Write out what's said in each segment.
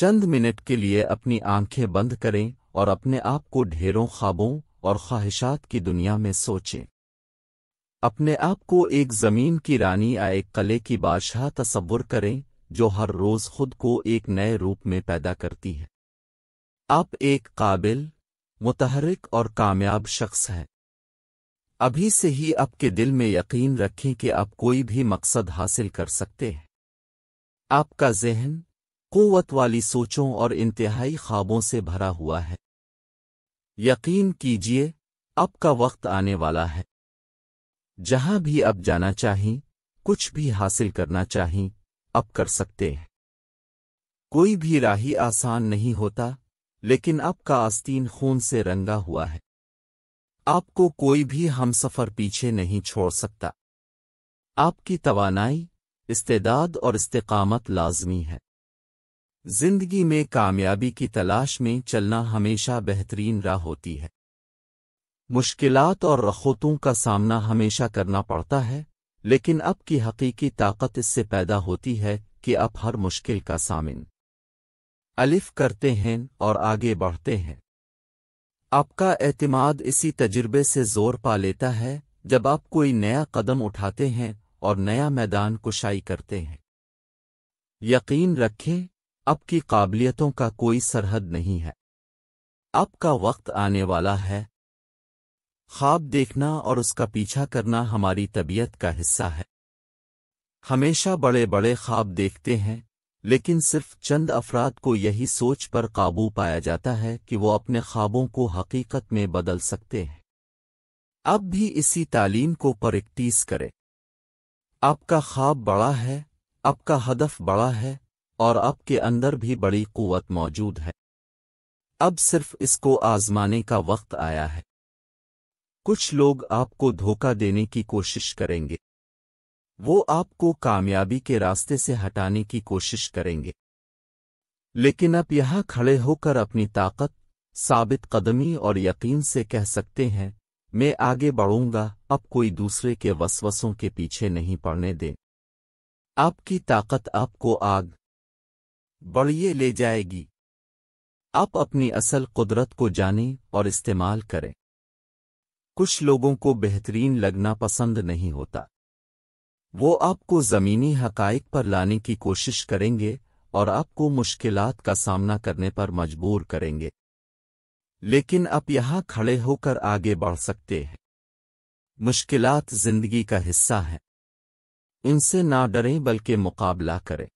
चंद minute के लिए अपनी आंखें बंद करें और अपने आप को ढेरों ख्वाबों और ख्वाहिशात की दुनिया में सोचें अपने आप को एक ज़मीन की रानी या एक कले की बादशाह तस्वुर करें जो हर रोज़ खुद को एक नए रूप में पैदा करती है आप एक काबिल मुतहरक और कामयाब शख्स हैं अभी से ही आपके दिल में यकीन रखें कि आप कोई भी मकसद हासिल कर सकते हैं आपका जहन क़वत वाली सोचों और इंतहाई ख्वाबों से भरा हुआ है यकीन कीजिए अब का वक्त आने वाला है जहां भी अब जाना चाहें कुछ भी हासिल करना चाहें अब कर सकते हैं कोई भी राही आसान नहीं होता लेकिन अब का आस्तीन खून से रंगा हुआ है आपको कोई भी हम सफ़र पीछे नहीं छोड़ सकता आपकी तवानाई इस्तेदाद और इस्तेकामत लाजमी है जिंदगी में कामयाबी की तलाश में चलना हमेशा बेहतरीन राह होती है मुश्किलात और रखोतों का सामना हमेशा करना पड़ता है लेकिन अब की हकीकी ताकत इससे पैदा होती है कि अब हर मुश्किल का सामिन अलिफ करते हैं और आगे बढ़ते हैं आपका एतमाद इसी तजुर्बे से जोर पा लेता है जब आप कोई नया कदम उठाते हैं और नया मैदान कुशाई करते हैं यकीन रखें आपकी काबिलियतों का कोई सरहद नहीं है आपका वक्त आने वाला है ख्वाब देखना और उसका पीछा करना हमारी तबीयत का हिस्सा है हमेशा बड़े बड़े ख्वाब देखते हैं लेकिन सिर्फ चंद अफराद को यही सोच पर काबू पाया जाता है कि वो अपने ख्वाबों को हकीकत में बदल सकते हैं अब भी इसी तालीम को प्रैक्टिस करें आपका ख्वाब बड़ा है आपका हदफ बड़ा है और आपके अंदर भी बड़ी कुवत मौजूद है अब सिर्फ इसको आजमाने का वक्त आया है कुछ लोग आपको धोखा देने की कोशिश करेंगे वो आपको कामयाबी के रास्ते से हटाने की कोशिश करेंगे लेकिन आप यहां खड़े होकर अपनी ताकत साबित कदमी और यकीन से कह सकते हैं मैं आगे बढ़ूंगा अब कोई दूसरे के वसवसों के पीछे नहीं पड़ने दें आपकी ताकत आपको आग बढ़िए ले जाएगी आप अपनी असल कुदरत को जानें और इस्तेमाल करें कुछ लोगों को बेहतरीन लगना पसंद नहीं होता वो आपको ज़मीनी हकाइक पर लाने की कोशिश करेंगे और आपको मुश्किलात का सामना करने पर मजबूर करेंगे लेकिन आप यहाँ खड़े होकर आगे बढ़ सकते हैं मुश्किलात जिंदगी का हिस्सा हैं इनसे ना डरें बल्कि मुकाबला करें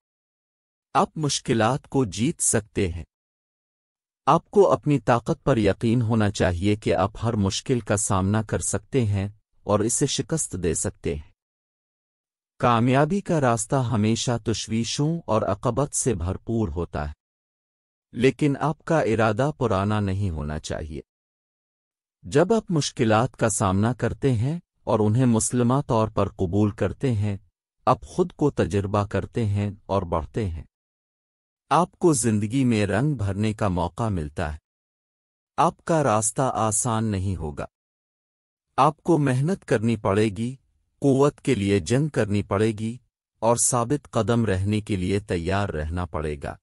आप मुश्किलात को जीत सकते हैं आपको अपनी ताकत पर यकीन होना चाहिए कि आप हर मुश्किल का सामना कर सकते हैं और इसे शिकस्त दे सकते हैं कामयाबी का रास्ता हमेशा तश्वीशों और अकबत से भरपूर होता है लेकिन आपका इरादा पुराना नहीं होना चाहिए जब आप मुश्किलात का सामना करते हैं और उन्हें मुसलमा तौर पर कबूल करते हैं आप खुद को तजर्बा करते हैं और बढ़ते हैं आपको जिंदगी में रंग भरने का मौका मिलता है आपका रास्ता आसान नहीं होगा आपको मेहनत करनी पड़ेगी कुवत के लिए जंग करनी पड़ेगी और साबित कदम रहने के लिए तैयार रहना पड़ेगा